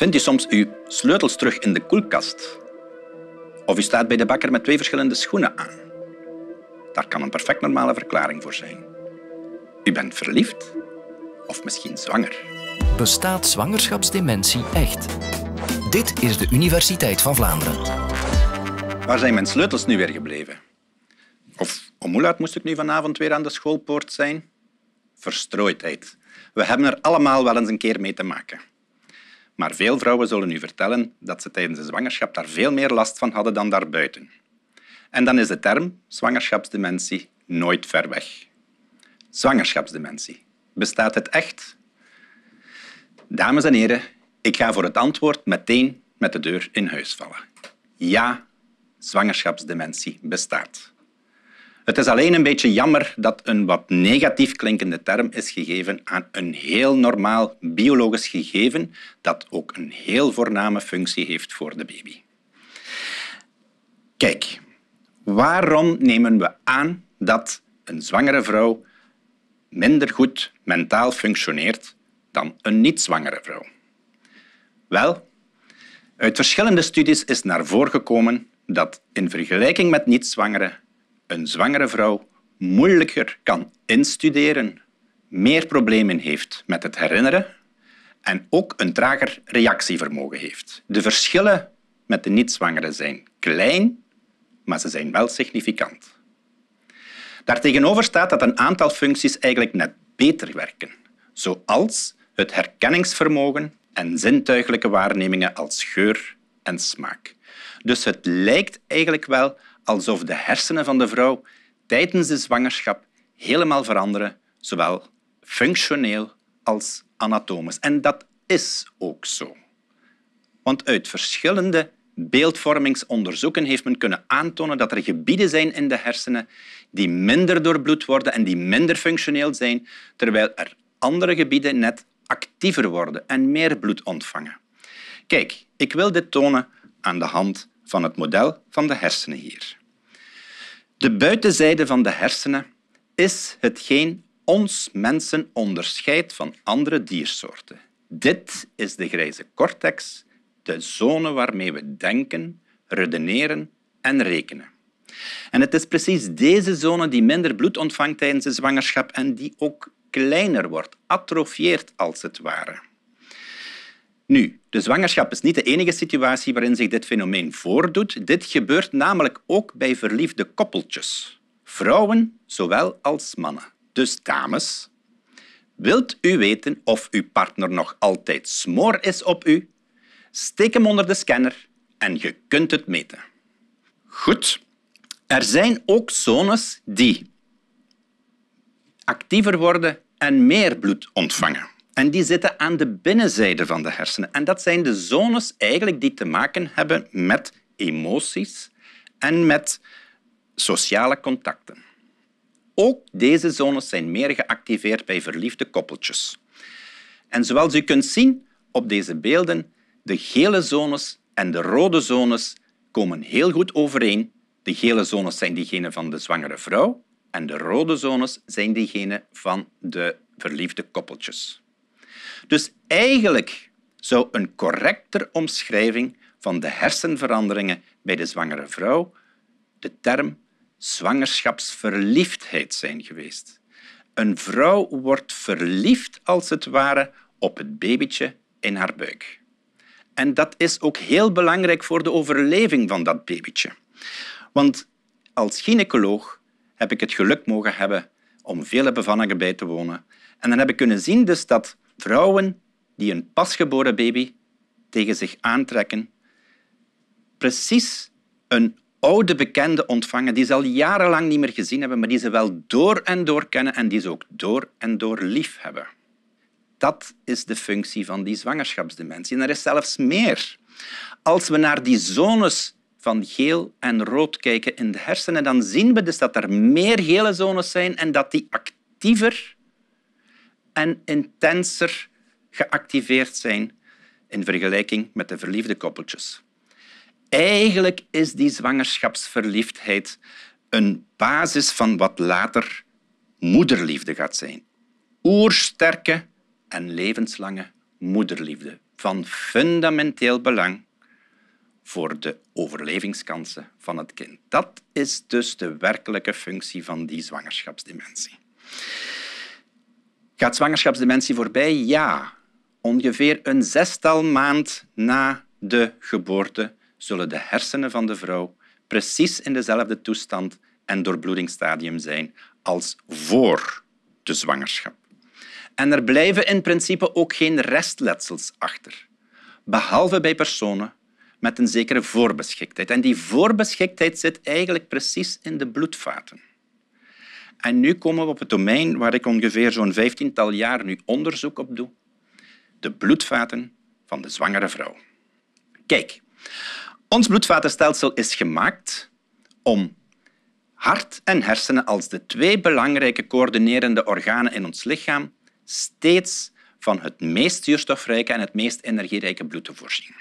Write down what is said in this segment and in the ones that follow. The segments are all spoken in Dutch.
Vindt u soms uw sleutels terug in de koelkast? Of u staat bij de bakker met twee verschillende schoenen aan? Daar kan een perfect normale verklaring voor zijn. U bent verliefd of misschien zwanger. Bestaat zwangerschapsdementie echt? Dit is de Universiteit van Vlaanderen. Waar zijn mijn sleutels nu weer gebleven? Of om moest ik nu vanavond weer aan de schoolpoort zijn? Verstrooidheid. We hebben er allemaal wel eens een keer mee te maken. Maar veel vrouwen zullen u vertellen dat ze tijdens de zwangerschap daar veel meer last van hadden dan daarbuiten. En dan is de term zwangerschapsdementie nooit ver weg. Zwangerschapsdementie. Bestaat het echt? Dames en heren, ik ga voor het antwoord meteen met de deur in huis vallen. Ja, zwangerschapsdementie bestaat. Het is alleen een beetje jammer dat een wat negatief klinkende term is gegeven aan een heel normaal biologisch gegeven dat ook een heel voorname functie heeft voor de baby. Kijk, waarom nemen we aan dat een zwangere vrouw minder goed mentaal functioneert dan een niet-zwangere vrouw? Wel, uit verschillende studies is naar voren gekomen dat in vergelijking met niet zwangere een zwangere vrouw moeilijker kan instuderen, meer problemen heeft met het herinneren en ook een trager reactievermogen heeft. De verschillen met de niet-zwangere zijn klein, maar ze zijn wel significant. Daartegenover staat dat een aantal functies eigenlijk net beter werken, zoals het herkenningsvermogen en zintuiglijke waarnemingen als geur en smaak. Dus het lijkt eigenlijk wel alsof de hersenen van de vrouw tijdens de zwangerschap helemaal veranderen, zowel functioneel als anatomisch. En dat is ook zo. Want uit verschillende beeldvormingsonderzoeken heeft men kunnen aantonen dat er gebieden zijn in de hersenen die minder doorbloed worden en die minder functioneel zijn, terwijl er andere gebieden net actiever worden en meer bloed ontvangen. Kijk, ik wil dit tonen aan de hand van het model van de hersenen hier. De buitenzijde van de hersenen is hetgeen ons mensen onderscheidt van andere diersoorten. Dit is de grijze cortex, de zone waarmee we denken, redeneren en rekenen. En het is precies deze zone die minder bloed ontvangt tijdens de zwangerschap en die ook kleiner wordt, atrofieert als het ware. Nu, de zwangerschap is niet de enige situatie waarin zich dit fenomeen voordoet. Dit gebeurt namelijk ook bij verliefde koppeltjes. Vrouwen zowel als mannen. Dus dames, wilt u weten of uw partner nog altijd smoor is op u? Steek hem onder de scanner en je kunt het meten. Goed, er zijn ook zones die actiever worden en meer bloed ontvangen. En die zitten aan de binnenzijde van de hersenen. En dat zijn de zones eigenlijk die te maken hebben met emoties en met sociale contacten. Ook deze zones zijn meer geactiveerd bij verliefde koppeltjes. En zoals u kunt zien op deze beelden, de gele zones en de rode zones komen heel goed overeen. De gele zones zijn diegene van de zwangere vrouw en de rode zones zijn diegene van de verliefde koppeltjes. Dus eigenlijk zou een correcter omschrijving van de hersenveranderingen bij de zwangere vrouw de term zwangerschapsverliefdheid zijn geweest. Een vrouw wordt verliefd, als het ware, op het babytje in haar buik. En dat is ook heel belangrijk voor de overleving van dat babytje. Want als gynaecoloog heb ik het geluk mogen hebben om vele bevallingen bij te wonen. En dan heb ik kunnen zien dus dat Vrouwen die een pasgeboren baby tegen zich aantrekken, precies een oude bekende ontvangen die ze al jarenlang niet meer gezien hebben, maar die ze wel door en door kennen en die ze ook door en door lief hebben. Dat is de functie van die zwangerschapsdementie. En er is zelfs meer. Als we naar die zones van geel en rood kijken in de hersenen, dan zien we dus dat er meer gele zones zijn en dat die actiever en intenser geactiveerd zijn in vergelijking met de verliefde koppeltjes. Eigenlijk is die zwangerschapsverliefdheid een basis van wat later moederliefde gaat zijn. Oersterke en levenslange moederliefde van fundamenteel belang voor de overlevingskansen van het kind. Dat is dus de werkelijke functie van die zwangerschapsdimensie. Gaat zwangerschapsdementie voorbij? Ja. Ongeveer een zestal maand na de geboorte zullen de hersenen van de vrouw precies in dezelfde toestand en doorbloedingsstadium zijn als voor de zwangerschap. En er blijven in principe ook geen restletsels achter, behalve bij personen met een zekere voorbeschiktheid. En die voorbeschiktheid zit eigenlijk precies in de bloedvaten. En nu komen we op het domein waar ik ongeveer zo'n vijftiental jaar nu onderzoek op doe. De bloedvaten van de zwangere vrouw. Kijk, ons bloedvatenstelsel is gemaakt om hart en hersenen als de twee belangrijke coördinerende organen in ons lichaam steeds van het meest zuurstofrijke en het meest energierijke bloed te voorzien.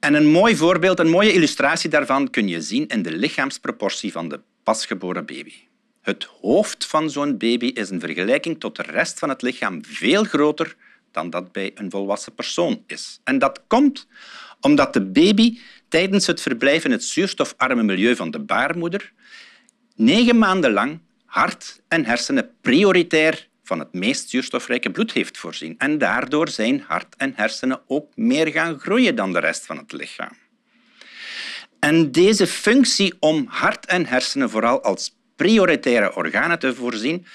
En een mooi voorbeeld, een mooie illustratie daarvan kun je zien in de lichaamsproportie van de pasgeboren baby. Het hoofd van zo'n baby is in vergelijking tot de rest van het lichaam veel groter dan dat bij een volwassen persoon is. En dat komt omdat de baby tijdens het verblijf in het zuurstofarme milieu van de baarmoeder negen maanden lang hart en hersenen prioritair van het meest zuurstofrijke bloed heeft voorzien. En daardoor zijn hart en hersenen ook meer gaan groeien dan de rest van het lichaam. En deze functie om hart en hersenen vooral als prioritaire organen te voorzien,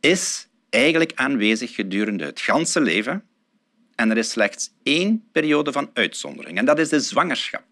is eigenlijk aanwezig gedurende het ganse leven. En er is slechts één periode van uitzondering, en dat is de zwangerschap.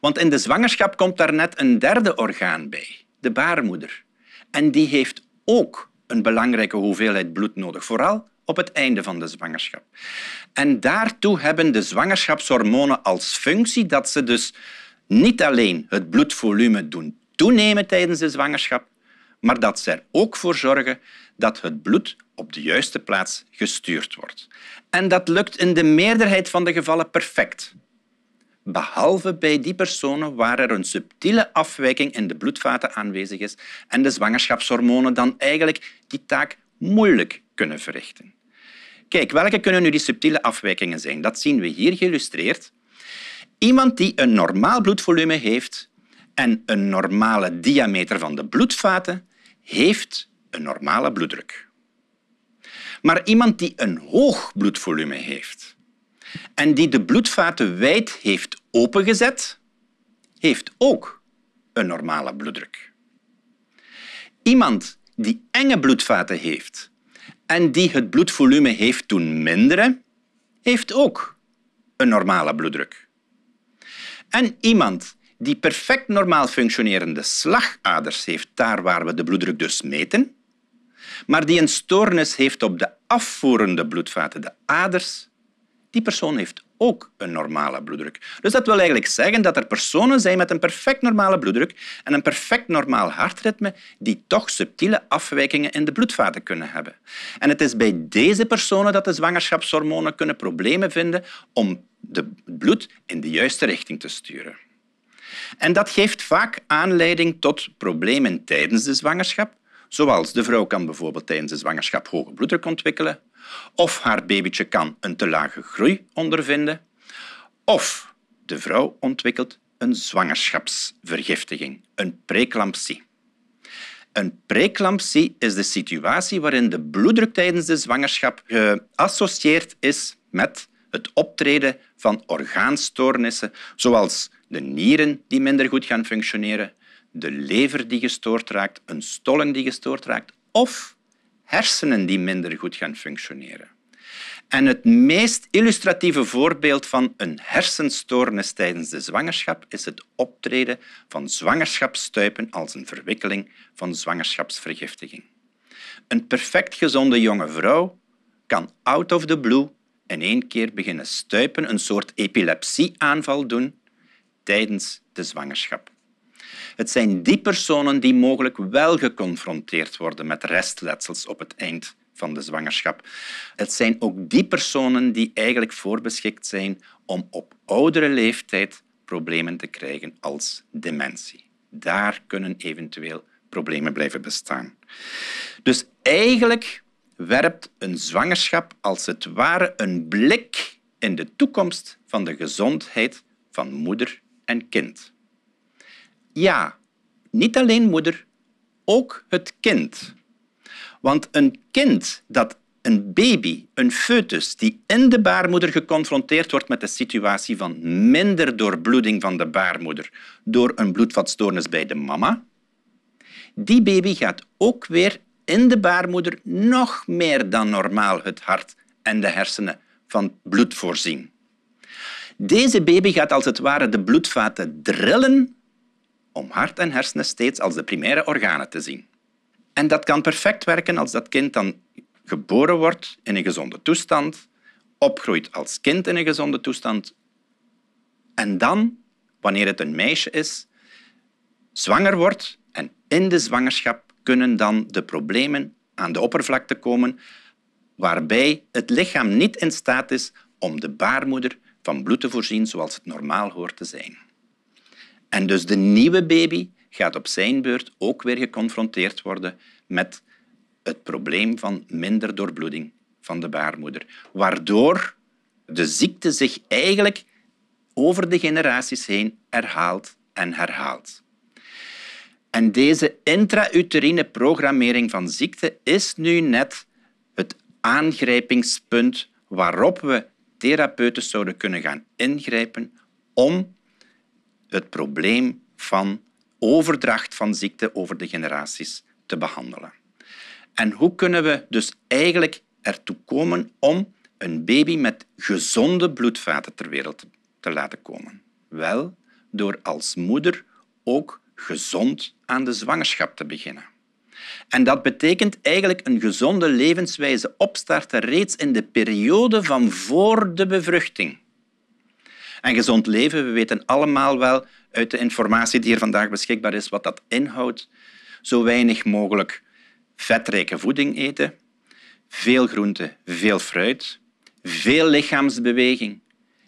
Want in de zwangerschap komt daar net een derde orgaan bij, de baarmoeder. En die heeft ook een belangrijke hoeveelheid bloed nodig, vooral op het einde van de zwangerschap. En daartoe hebben de zwangerschapshormonen als functie dat ze dus niet alleen het bloedvolume doen toenemen tijdens de zwangerschap, maar dat ze er ook voor zorgen dat het bloed op de juiste plaats gestuurd wordt. En dat lukt in de meerderheid van de gevallen perfect. Behalve bij die personen waar er een subtiele afwijking in de bloedvaten aanwezig is en de zwangerschapshormonen dan eigenlijk die taak moeilijk kunnen verrichten. Kijk, welke kunnen nu die subtiele afwijkingen zijn? Dat zien we hier geïllustreerd. Iemand die een normaal bloedvolume heeft, en een normale diameter van de bloedvaten heeft een normale bloeddruk. Maar iemand die een hoog bloedvolume heeft en die de bloedvaten wijd heeft opengezet, heeft ook een normale bloeddruk. Iemand die enge bloedvaten heeft en die het bloedvolume heeft doen minderen, heeft ook een normale bloeddruk. En iemand die perfect normaal functionerende slagaders heeft daar waar we de bloeddruk dus meten, maar die een stoornis heeft op de afvoerende bloedvaten, de aders, die persoon heeft ook een normale bloeddruk. Dus dat wil eigenlijk zeggen dat er personen zijn met een perfect normale bloeddruk en een perfect normaal hartritme die toch subtiele afwijkingen in de bloedvaten kunnen hebben. En het is bij deze personen dat de zwangerschapshormonen kunnen problemen vinden om het bloed in de juiste richting te sturen. En dat geeft vaak aanleiding tot problemen tijdens de zwangerschap, zoals de vrouw kan bijvoorbeeld tijdens de zwangerschap hoge bloeddruk ontwikkelen, of haar babytje kan een te lage groei ondervinden, of de vrouw ontwikkelt een zwangerschapsvergiftiging, een preeclampsie. Een preeclampsie is de situatie waarin de bloeddruk tijdens de zwangerschap eh, geassocieerd is met het optreden van orgaanstoornissen, zoals de nieren die minder goed gaan functioneren, de lever die gestoord raakt, een stolling die gestoord raakt of hersenen die minder goed gaan functioneren. En het meest illustratieve voorbeeld van een hersenstoornis tijdens de zwangerschap is het optreden van zwangerschapsstuipen als een verwikkeling van zwangerschapsvergiftiging. Een perfect gezonde jonge vrouw kan out of the blue in één keer beginnen stuipen, een soort epilepsieaanval doen tijdens de zwangerschap. Het zijn die personen die mogelijk wel geconfronteerd worden met restletsels op het eind van de zwangerschap. Het zijn ook die personen die eigenlijk voorbeschikt zijn om op oudere leeftijd problemen te krijgen als dementie. Daar kunnen eventueel problemen blijven bestaan. Dus eigenlijk werpt een zwangerschap als het ware een blik in de toekomst van de gezondheid van moeder en kind. Ja, niet alleen moeder, ook het kind. Want een kind dat een baby, een foetus, die in de baarmoeder geconfronteerd wordt met de situatie van minder doorbloeding van de baarmoeder door een bloedvatstoornis bij de mama, die baby gaat ook weer in de baarmoeder nog meer dan normaal het hart en de hersenen van bloed voorzien. Deze baby gaat als het ware de bloedvaten drillen om hart en hersenen steeds als de primaire organen te zien. En dat kan perfect werken als dat kind dan geboren wordt in een gezonde toestand, opgroeit als kind in een gezonde toestand en dan, wanneer het een meisje is, zwanger wordt en in de zwangerschap kunnen dan de problemen aan de oppervlakte komen waarbij het lichaam niet in staat is om de baarmoeder van bloed te voorzien zoals het normaal hoort te zijn. En dus de nieuwe baby gaat op zijn beurt ook weer geconfronteerd worden met het probleem van minder doorbloeding van de baarmoeder, waardoor de ziekte zich eigenlijk over de generaties heen herhaalt en herhaalt. En deze intrauterine programmering van ziekte is nu net het aangrijpingspunt waarop we therapeuten zouden kunnen gaan ingrijpen om het probleem van overdracht van ziekte over de generaties te behandelen. En hoe kunnen we dus eigenlijk ertoe komen om een baby met gezonde bloedvaten ter wereld te laten komen? Wel, door als moeder ook gezond aan de zwangerschap te beginnen. En dat betekent eigenlijk een gezonde levenswijze opstarten reeds in de periode van voor de bevruchting. En gezond leven, we weten allemaal wel uit de informatie die hier vandaag beschikbaar is wat dat inhoudt. Zo weinig mogelijk vetrijke voeding eten, veel groente, veel fruit, veel lichaamsbeweging,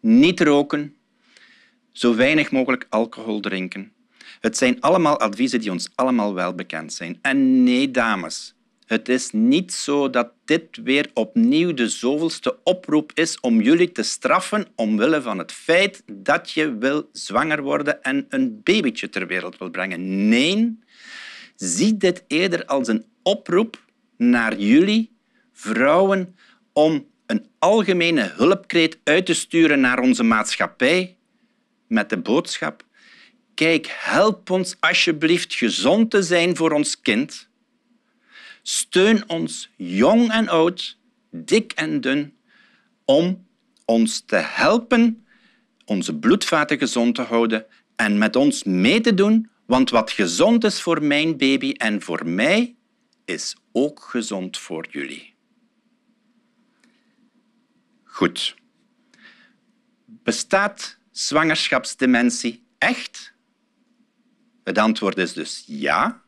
niet roken, zo weinig mogelijk alcohol drinken, het zijn allemaal adviezen die ons allemaal wel bekend zijn. En nee, dames, het is niet zo dat dit weer opnieuw de zoveelste oproep is om jullie te straffen omwille van het feit dat je wil zwanger worden en een babytje ter wereld wil brengen. Nee, zie dit eerder als een oproep naar jullie, vrouwen, om een algemene hulpkreet uit te sturen naar onze maatschappij met de boodschap kijk, help ons alsjeblieft gezond te zijn voor ons kind. Steun ons jong en oud, dik en dun, om ons te helpen onze bloedvaten gezond te houden en met ons mee te doen, want wat gezond is voor mijn baby en voor mij, is ook gezond voor jullie. Goed. Bestaat zwangerschapsdementie echt? Het antwoord is dus ja,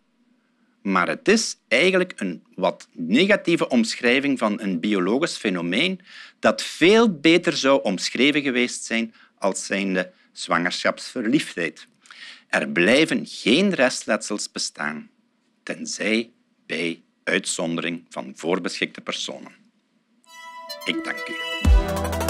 maar het is eigenlijk een wat negatieve omschrijving van een biologisch fenomeen dat veel beter zou omschreven geweest zijn als zijnde zwangerschapsverliefdheid. Er blijven geen restletsels bestaan, tenzij bij uitzondering van voorbeschikte personen. Ik dank u.